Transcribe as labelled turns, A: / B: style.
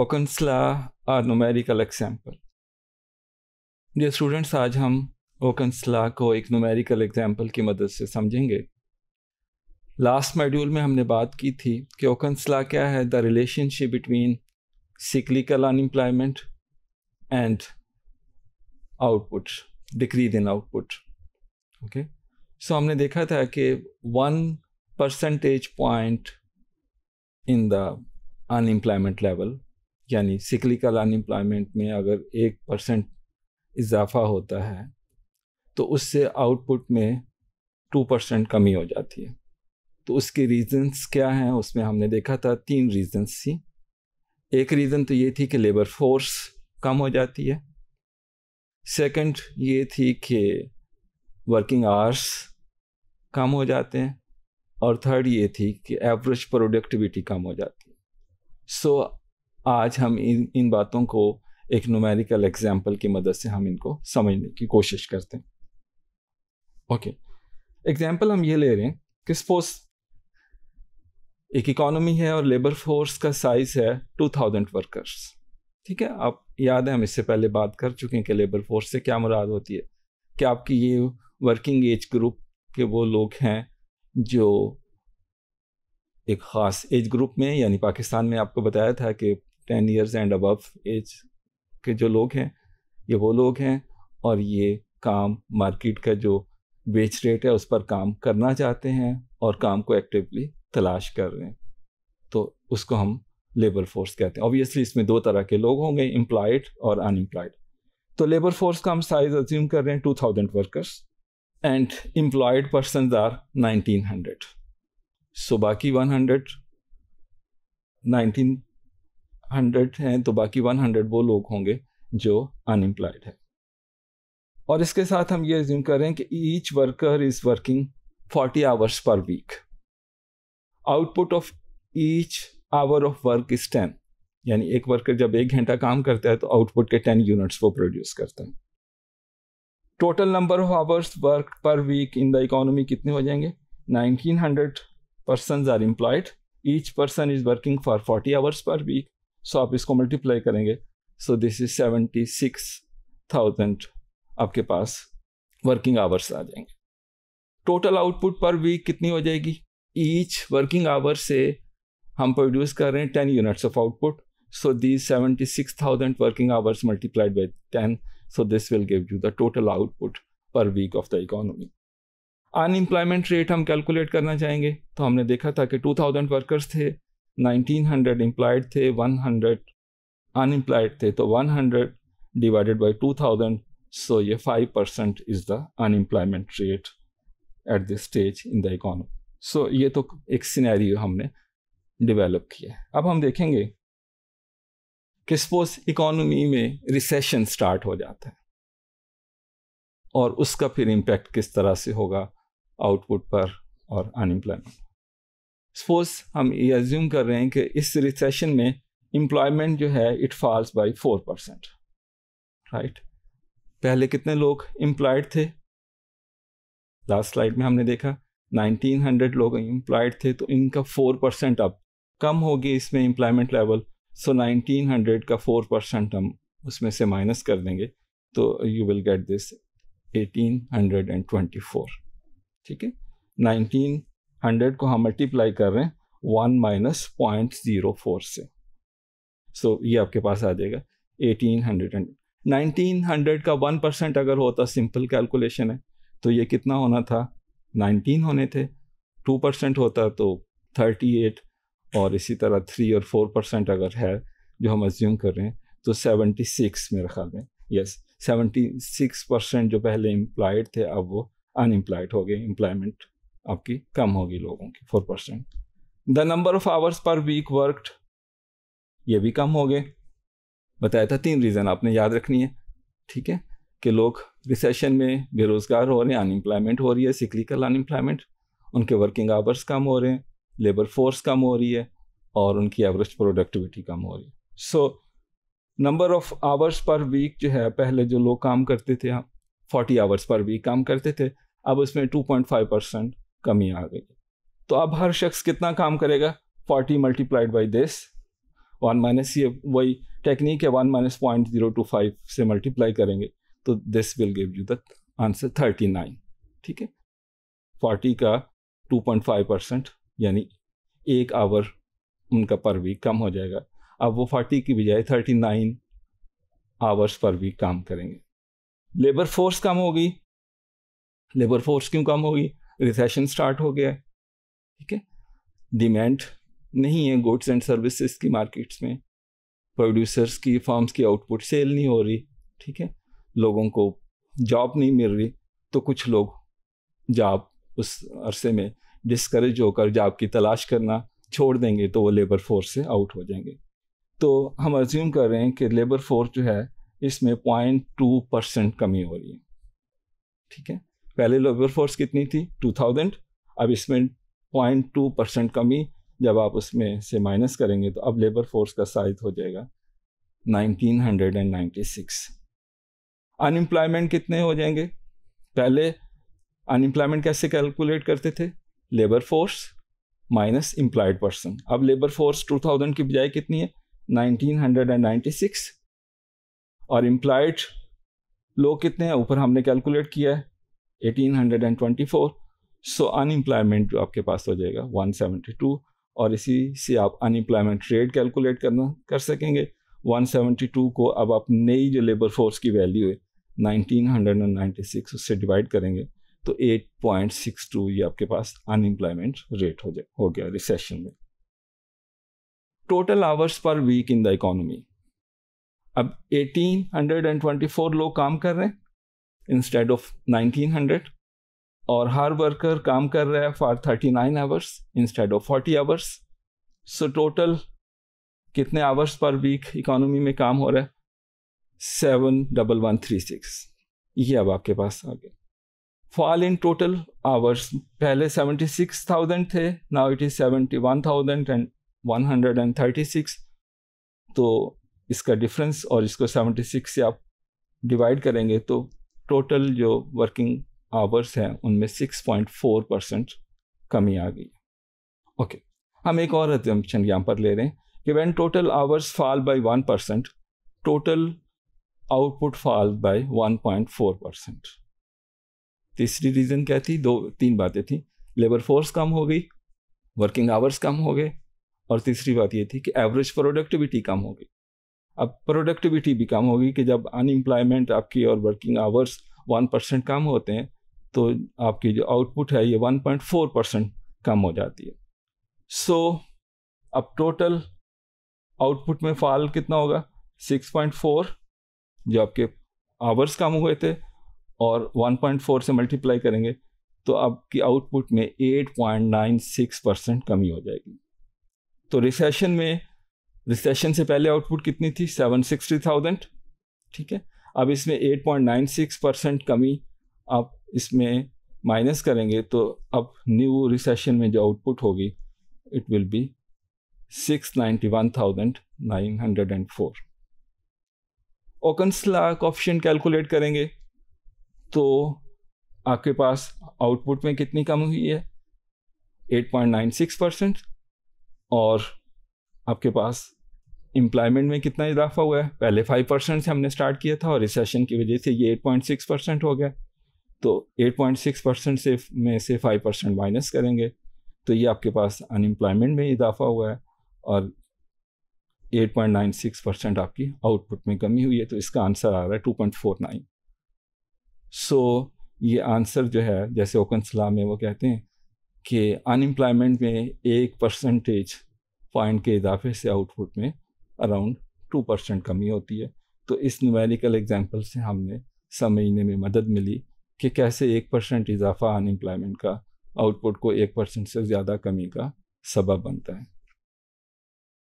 A: ओकन्सला are numerical example जो students आज हम ओकनसला को एक नोमेरिकल एग्जाम्पल की मदद से समझेंगे लास्ट मॉड्यूल में हमने बात की थी कि ओकन्सला क्या है the relationship between cyclical unemployment and output decrease in output okay so हमने देखा था कि one percentage point in the unemployment level यानी सिकलिकल अनएम्प्लॉयमेंट में अगर एक परसेंट इजाफा होता है तो उससे आउटपुट में टू परसेंट कमी हो जाती है तो उसके रीजंस क्या हैं उसमें हमने देखा था तीन रीजंस थी एक रीज़न तो ये थी कि लेबर फोर्स कम हो जाती है सेकंड ये थी कि वर्किंग आवर्स कम हो जाते हैं और थर्ड ये थी कि एवरेज प्रोडक्टिविटी कम हो जाती है सो so, आज हम इन इन बातों को एक नुमेरिकल एग्जाम्पल की मदद से हम इनको समझने की कोशिश करते हैं ओके okay. एग्जाम्पल हम ये ले रहे हैं कि सपोज एक इकोनॉमी है और लेबर फोर्स का साइज है टू थाउजेंड वर्कर्स ठीक है आप याद है हम इससे पहले बात कर चुके हैं कि लेबर फोर्स से क्या मुराद होती है कि आपकी ये वर्किंग एज ग्रुप के वो लोग हैं जो एक ख़ास एज ग्रुप में यानी पाकिस्तान में आपको बताया था कि ten years and above age के जो लोग हैं ये वो लोग हैं और ये काम मार्केट का जो वेज रेट है उस पर काम करना चाहते हैं और काम को एक्टिवली तलाश कर रहे हैं तो उसको हम लेबर फोर्स कहते हैं ऑब्वियसली इसमें दो तरह के लोग होंगे एम्प्लॉयड और अनएम्प्लॉयड तो लेबर फोर्स का हम साइज अज्यूम कर रहे हैं two thousand workers and employed person are nineteen hundred so बाकी वन हंड्रेड नाइनटीन हंड्रेड हैं तो बाकी वन हंड्रेड वो लोग होंगे जो अनएम्प्लॉयड है और इसके साथ हम ये एज्यूम करें कि each worker is working forty hours per week output of each hour of work is ten यानी एक वर्कर जब एक घंटा काम करता है तो आउटपुट के टेन यूनिट्स वो प्रोड्यूस करते हैं total number of hours work per week in the economy कितने हो जाएंगे 1900 person are employed each person is working for 40 hours per week so आप इसको मल्टीप्लाई करेंगे so this is seventy six thousand आपके पास वर्किंग आवर्स आ जाएंगे total output per week कितनी हो जाएगी ईच वर्किंग आवर से हम प्रोड्यूस कर रहे हैं ten units of output so these seventy six thousand working hours multiplied by ten so this will give you the total output per week of the economy unemployment rate हम calculate करना चाहेंगे तो हमने देखा था कि टू थाउजेंड वर्कर्स थे 1900 implied थे 100 अनएम्प्लॉयड थे तो 100 डिवाइडेड बाय 2000 सो ये 5 percent is the unemployment rate at this stage in the economy so ये तो एक सिनेरियो हमने डेवलप किया है अब हम देखेंगे कि सपोज इकोनॉमी में रिसेशन स्टार्ट हो जाता है और उसका फिर इम्पैक्ट किस तरह से होगा आउटपुट पर और अनएम्प्लॉयमेंट सपोज हम ये एज्यूम कर रहे हैं कि इस रिसेशन में एम्प्लॉयमेंट जो है it falls by four percent right पहले कितने लोग एम्प्लॉयड थे लास्ट स्लाइड में हमने देखा 1900 लोग एम्प्लॉयड थे तो इनका फोर परसेंट अब कम होगी इसमें एम्प्लॉयमेंट लेवल सो 1900 का फोर परसेंट हम उसमें से माइनस कर देंगे तो you will get this four ठीक है नाइनटीन हंड्रेड को हम मल्टीप्लाई कर रहे हैं one minus point zero four से सो so, ये आपके पास आ जाएगा eighteen hundred and nineteen hundred का वन परसेंट अगर होता सिंपल कैलकुलेशन है तो ये कितना होना था नाइनटीन होने थे टू परसेंट होता तो थर्टी एट और इसी तरह थ्री और फोर परसेंट अगर है जो हम एज्यूम कर रहे हैं तो सेवेंटी सिक्स मेरे ख्याल में यस सेवेंटी सिक्स परसेंट जो पहले इम्प्लाइड थे अब वो अनएम्प्लॉयड हो गए एम्प्लॉयमेंट आपकी कम होगी लोगों की four percent the number of hours per week worked ये भी कम हो गए बताया था तीन रीज़न आपने याद रखनी है ठीक है कि लोग रिसेशन में बेरोज़गार हो रहे हैं अनएम्प्लॉयमेंट हो रही है सिकलिकल अनएम्प्लॉयमेंट उनके वर्किंग आवर्स कम हो रहे हैं लेबर फोर्स कम हो रही है और उनकी एवरेज प्रोडक्टिविटी कम हो रही है so number of hours per week जो है पहले जो लोग काम करते थे हम फोर्टी आवर्स पर वीक काम करते थे अब उसमें टू पॉइंट फाइव परसेंट कमी आ गई तो अब हर शख्स कितना काम करेगा forty multiplied by this one minus ये वही टेक्निक है one minus point zero two five से मल्टीप्लाई करेंगे तो this will give you the answer thirty nine ठीक है फोर्टी का टू पॉइंट फाइव परसेंट यानी एक आवर उनका पर वीक कम हो जाएगा अब वो फोर्टी की बजाय thirty nine hours per week काम करेंगे लेबर फोर्स कम होगी लेबर फोर्स क्यों कम होगी रिसेशन स्टार्ट हो गया है ठीक है डिमांड नहीं है गुड्स एंड सर्विसेज की मार्केट्स में प्रोड्यूसर्स की फॉर्म्स की आउटपुट सेल नहीं हो रही ठीक है लोगों को जॉब नहीं मिल रही तो कुछ लोग जॉब उस अरसे में डिस्करेज होकर जॉब की तलाश करना छोड़ देंगे तो वो लेबर फोर्स से आउट हो जाएंगे तो हम अज्यूम कर रहे हैं कि लेबर फोर्स जो है इसमें पॉइंट टू परसेंट कमी हो रही है ठीक है पहले लेबर फोर्स कितनी थी 2000 अब इसमें पॉइंट टू परसेंट कमी जब आप उसमें से माइनस करेंगे तो अब लेबर फोर्स का साइज हो जाएगा 1996 अनएम्प्लॉयमेंट कितने हो जाएंगे पहले अनएम्प्लॉयमेंट कैसे कैलकुलेट करते थे labour force minus employed person अब लेबर फोर्स 2000 की बजाय कितनी है 1996 और एम्प्लॉयड लोग कितने हैं ऊपर हमने कैलकुलेट किया है 1824 सो अनएम्प्लॉयमेंट जो आपके पास हो जाएगा 172 और इसी से आप अनएम्प्लॉयमेंट रेट कैलकुलेट करना कर सकेंगे 172 को अब आप नई जो लेबर फोर्स की वैल्यू है 1996 उससे डिवाइड करेंगे तो 8.62 ये आपके पास अनएम्प्लॉयमेंट रेट हो जाए हो गया रिसेशन में total hours per week in the economy अब 1824 लोग काम कर रहे हैं इंस्टेड ऑफ 1900 और हर वर्कर काम कर रहा है for 39 hours instead of 40 hours so total कितने आवर्स पर वीक इकोनॉमी में काम हो रहा है seven double one three six ये अब आपके पास आ गया फॉल इन टोटल आवर्स पहले सेवेंटी सिक्स थाउजेंड थे now it is seventy one thousand and one hundred and thirty six तो इसका डिफरेंस और इसको सेवेंटी सिक्स से आप डिवाइड करेंगे तो टोटल जो वर्किंग आवर्स हैं उनमें 6.4 परसेंट कमी आ गई ओके हम एक और एजम्पन यहाँ पर ले रहे हैं कि when total hours fall by one percent total output fall by 1.4 percent तीसरी रीज़न क्या थी दो तीन बातें थी लेबर फोर्स कम हो गई वर्किंग आवर्स कम हो गए और तीसरी बात ये थी कि एवरेज प्रोडक्टिविटी कम हो गई अब प्रोडक्टिविटी भी कम होगी कि जब अनएम्प्लॉयमेंट आपकी और वर्किंग आवर्स वन परसेंट कम होते हैं तो आपकी जो आउटपुट है ये वन पॉइंट फोर परसेंट कम हो जाती है सो so, अब टोटल आउटपुट में फाल कितना होगा सिक्स पॉइंट फोर जो आपके आवर्स कम हुए थे और वन पॉइंट फोर से मल्टीप्लाई करेंगे तो आपकी आउटपुट में eight point nine six percent कमी हो जाएगी तो रिसेशन में रिसेशन से पहले आउटपुट कितनी थी सेवन सिक्सटी थाउजेंड ठीक है अब इसमें eight point nine six percent कमी आप इसमें माइनस करेंगे तो अब न्यू रिसेशन में जो आउटपुट होगी it will be six ninety one thousand nine hundred and four Okun's law option calculate करेंगे तो आपके पास आउटपुट में कितनी कम हुई है 8.96 परसेंट और आपके पास एम्प्लॉयमेंट में कितना इजाफा हुआ है पहले फाइव परसेंट से हमने स्टार्ट किया था और रिसेशन की वजह से ये एट पॉइंट सिक्स परसेंट हो गया तो एट पॉइंट सिक्स परसेंट से में से फाइव परसेंट माइनस करेंगे तो ये आपके पास अनएम्प्लॉयमेंट में इजाफा हुआ है और eight point nine six percent आपकी आउटपुट में कमी हुई है तो इसका आंसर आ रहा है two point four nine so ये आंसर जो है जैसे ओकन सलाह में वो कहते हैं कि अनएम्प्लॉयमेंट में एक परसेंटेज पॉइंट के इजाफे से आउटपुट में अराउंड टू परसेंट कमी होती है तो इस न्यूमेरिकल एग्जाम्पल से हमने समझने में मदद मिली कि कैसे एक परसेंट इजाफा अनएम्प्लॉयमेंट का आउटपुट को एक परसेंट से ज़्यादा कमी का सबब बनता है